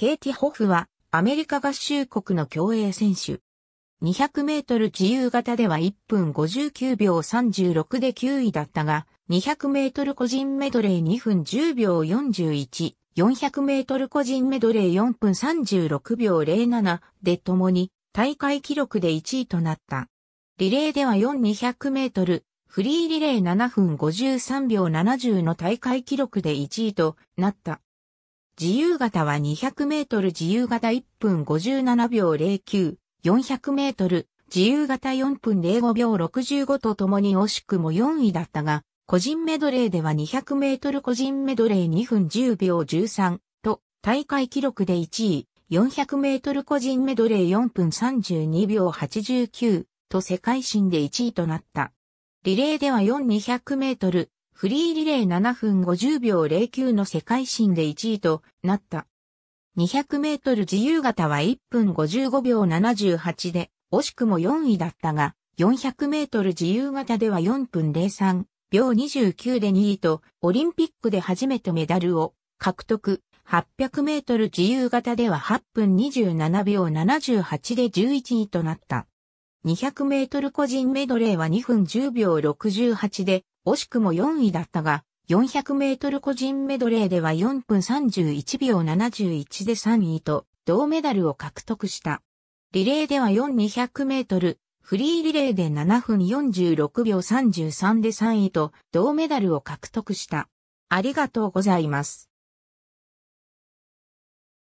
ケイティ・ホフは、アメリカ合衆国の競泳選手。200メートル自由形では1分59秒36で9位だったが、200メートル個人メドレー2分10秒41、400メートル個人メドレー4分36秒07で共に大会記録で1位となった。リレーでは4200メートル、フリーリレー7分53秒70の大会記録で1位となった。自由形は200メートル自由形1分57秒09、400メートル自由形4分05秒65とともに惜しくも4位だったが、個人メドレーでは200メートル個人メドレー2分10秒13と大会記録で1位、400メートル個人メドレー4分32秒89と世界新で1位となった。リレーでは4 200メートルフリーリレー7分50秒09の世界新で1位となった。200メートル自由形は1分55秒78で、惜しくも4位だったが、400メートル自由形では4分03秒29で2位と、オリンピックで初めてメダルを獲得。800メートル自由形では8分27秒78で11位となった。200メートル個人メドレーは2分10秒68で惜しくも4位だったが、400メートル個人メドレーでは4分31秒71で3位と、銅メダルを獲得した。リレーでは4200メートル、フリーリレーで7分46秒33で3位と、銅メダルを獲得した。ありがとうございます。